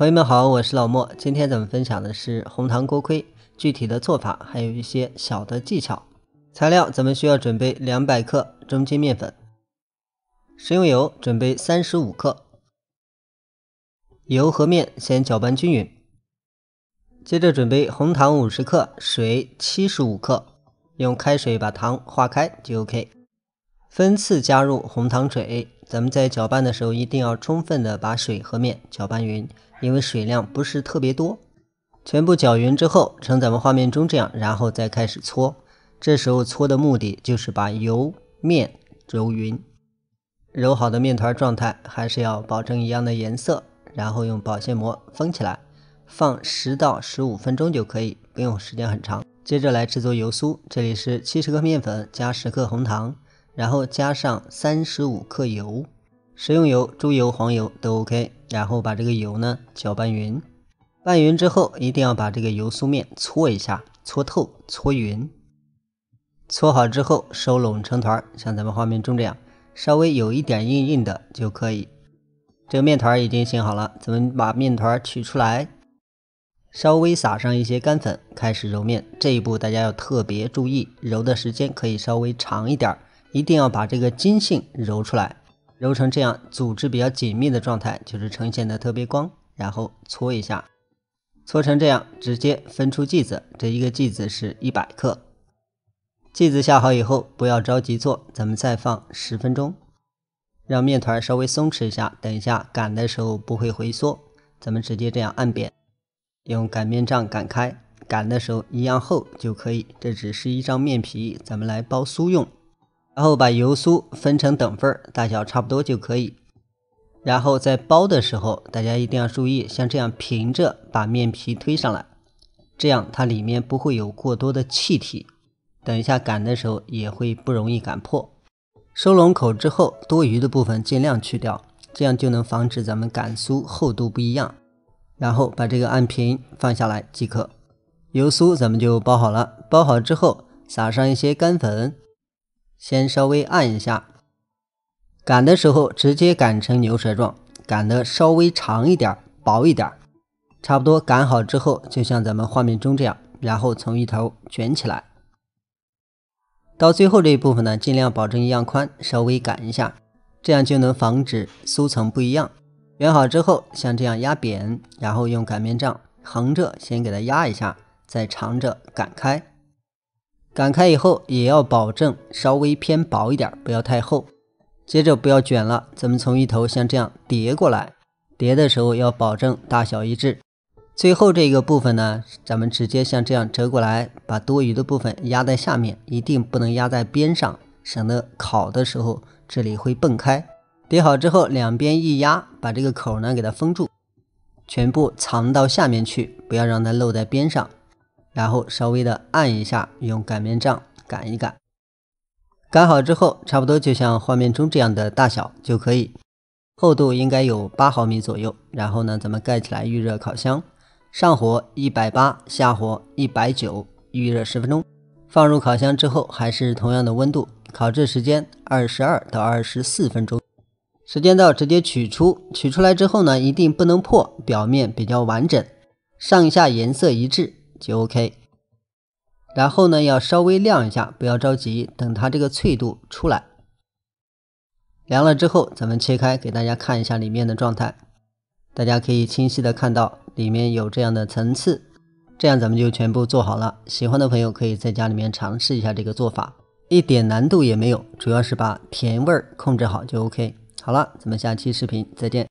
朋友们好，我是老莫，今天咱们分享的是红糖锅盔，具体的做法还有一些小的技巧。材料咱们需要准备两百克中筋面粉，食用油准备三十五克，油和面先搅拌均匀，接着准备红糖五十克，水七十五克，用开水把糖化开就 OK。分次加入红糖水，咱们在搅拌的时候一定要充分的把水和面搅拌匀，因为水量不是特别多。全部搅匀之后，成咱们画面中这样，然后再开始搓。这时候搓的目的就是把油面揉匀。揉好的面团状态还是要保证一样的颜色，然后用保鲜膜封起来，放十到十五分钟就可以，不用时间很长。接着来制作油酥，这里是七十克面粉加十克红糖。然后加上三十五克油，食用油、猪油、黄油都 OK。然后把这个油呢搅拌匀，拌匀之后一定要把这个油酥面搓一下，搓透、搓匀。搓好之后收拢成团，像咱们画面中这样，稍微有一点硬硬的就可以。这个面团已经醒好了，咱们把面团取出来，稍微撒上一些干粉，开始揉面。这一步大家要特别注意，揉的时间可以稍微长一点。一定要把这个筋性揉出来，揉成这样组织比较紧密的状态，就是呈现的特别光。然后搓一下，搓成这样，直接分出剂子。这一个剂子是一百克。剂子下好以后，不要着急做，咱们再放十分钟，让面团稍微松弛一下，等一下擀的时候不会回缩。咱们直接这样按扁，用擀面杖擀开。擀的时候一样厚就可以。这只是一张面皮，咱们来包酥用。然后把油酥分成等份，大小差不多就可以。然后在包的时候，大家一定要注意，像这样平着把面皮推上来，这样它里面不会有过多的气体，等一下擀的时候也会不容易擀破。收拢口之后，多余的部分尽量去掉，这样就能防止咱们擀酥厚度不一样。然后把这个按平，放下来即可。油酥咱们就包好了，包好之后撒上一些干粉。先稍微按一下，擀的时候直接擀成牛舌状，擀的稍微长一点、薄一点。差不多擀好之后，就像咱们画面中这样，然后从一头卷起来。到最后这一部分呢，尽量保证一样宽，稍微擀一下，这样就能防止酥层不一样。卷好之后，像这样压扁，然后用擀面杖横着先给它压一下，再长着擀开。擀开以后也要保证稍微偏薄一点，不要太厚。接着不要卷了，咱们从一头像这样叠过来，叠的时候要保证大小一致。最后这个部分呢，咱们直接像这样折过来，把多余的部分压在下面，一定不能压在边上，省得烤的时候这里会蹦开。叠好之后两边一压，把这个口呢给它封住，全部藏到下面去，不要让它露在边上。然后稍微的按一下，用擀面杖擀一擀，擀好之后差不多就像画面中这样的大小就可以，厚度应该有八毫米左右。然后呢，咱们盖起来预热烤箱，上火一百八，下火一百九，预热十分钟。放入烤箱之后还是同样的温度，烤制时间二十二到二十四分钟。时间到直接取出，取出来之后呢，一定不能破，表面比较完整，上下颜色一致。就 OK，然后呢，要稍微晾一下，不要着急，等它这个脆度出来。凉了之后，咱们切开给大家看一下里面的状态，大家可以清晰的看到里面有这样的层次，这样咱们就全部做好了。喜欢的朋友可以在家里面尝试一下这个做法，一点难度也没有，主要是把甜味儿控制好就 OK。好了，咱们下期视频再见。